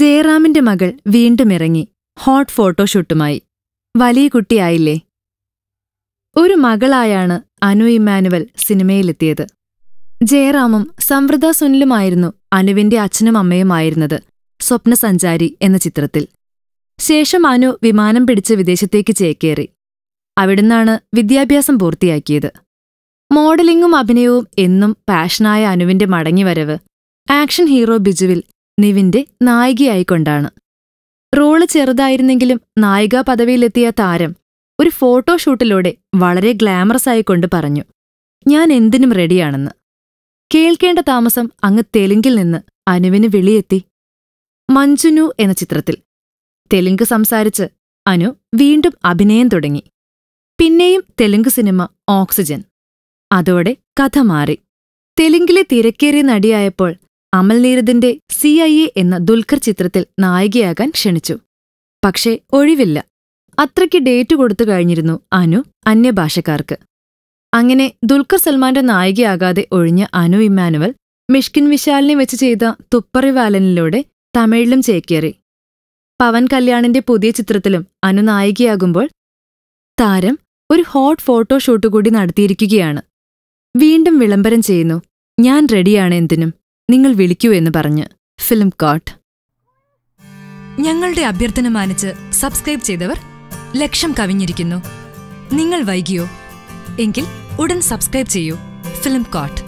ജയറാമിന്റെ മകൾ വീണ്ടും ഇറങ്ങി ഹോട്ട് ഫോട്ടോഷൂട്ടുമായി വലിയ കുട്ടിയായില്ലേ ഒരു മകളായാണ് അനു ഇമ്മാനുവൽ സിനിമയിലെത്തിയത് ജയറാമും സംവൃത സുനിലുമായിരുന്നു അനുവിന്റെ അച്ഛനും അമ്മയുമായിരുന്നത് സ്വപ്നസഞ്ചാരി എന്ന ചിത്രത്തിൽ ശേഷം അനു വിമാനം പിടിച്ച് വിദേശത്തേക്ക് ചേക്കേറി അവിടുന്നാണ് വിദ്യാഭ്യാസം പൂർത്തിയാക്കിയത് മോഡലിംഗും അഭിനയവും എന്നും പാഷനായ അനുവിന്റെ മടങ്ങിവരവ് ആക്ഷൻ ഹീറോ ബിജുവിൽ നിവിന്റെ നായികയായിക്കൊണ്ടാണ് റോള് ചെറുതായിരുന്നെങ്കിലും നായികാ പദവിയിലെത്തിയ താരം ഒരു ഫോട്ടോഷൂട്ടിലൂടെ വളരെ ഗ്ലാമറസ് ആയിക്കൊണ്ട് പറഞ്ഞു ഞാൻ എന്തിനും റെഡിയാണെന്ന് കേൾക്കേണ്ട താമസം അങ്ങ് തെലുങ്കിൽ നിന്ന് അനുവിന് വിളിയെത്തി മഞ്ജുനു എന്ന ചിത്രത്തിൽ തെലുങ്ക് സംസാരിച്ച് അനു വീണ്ടും അഭിനയം തുടങ്ങി പിന്നെയും തെലുങ്ക് സിനിമ ഓക്സിജൻ അതോടെ കഥ മാറി തെലുങ്കിലെ തിരക്കേറിയ നടിയായപ്പോൾ അമൽ നീരദിന്റെ സി ഐ എ എന്ന ദുൽഖർ ചിത്രത്തിൽ നായികയാകാൻ ക്ഷണിച്ചു പക്ഷേ ഒഴിവില്ല അത്രയ്ക്ക് ഡേറ്റ് കൊടുത്തു കഴിഞ്ഞിരുന്നു അനു അന്യഭാഷക്കാർക്ക് അങ്ങനെ ദുൽഖർ സൽമാന്റെ നായികയാകാതെ ഒഴിഞ്ഞ അനു ഇമ്മാനുവൽ മിഷ്കിൻ വിശാലിനെ വെച്ച് ചെയ്ത തുപ്പറിവാലനിലൂടെ തമിഴിലും ചേക്കേറി പവൻ കല്യാണിന്റെ പുതിയ ചിത്രത്തിലും അനു നായികയാകുമ്പോൾ താരം ഒരു ഹോട്ട് ഫോട്ടോഷൂട്ട് കൂടി നടത്തിയിരിക്കുകയാണ് വീണ്ടും വിളംബരം ചെയ്യുന്നു ഞാൻ റെഡിയാണ് എന്തിനും നിങ്ങൾ വിളിക്കൂ എന്ന് പറഞ്ഞ് ഫിലിം കാട്ട് ഞങ്ങളുടെ അഭ്യർത്ഥന മാനിച്ച് സബ്സ്ക്രൈബ് ചെയ്തവർ ലക്ഷം കവിഞ്ഞിരിക്കുന്നു നിങ്ങൾ വൈകിയോ എങ്കിൽ ഉടൻ സബ്സ്ക്രൈബ് ചെയ്യൂ ഫിലിം കാട്ട്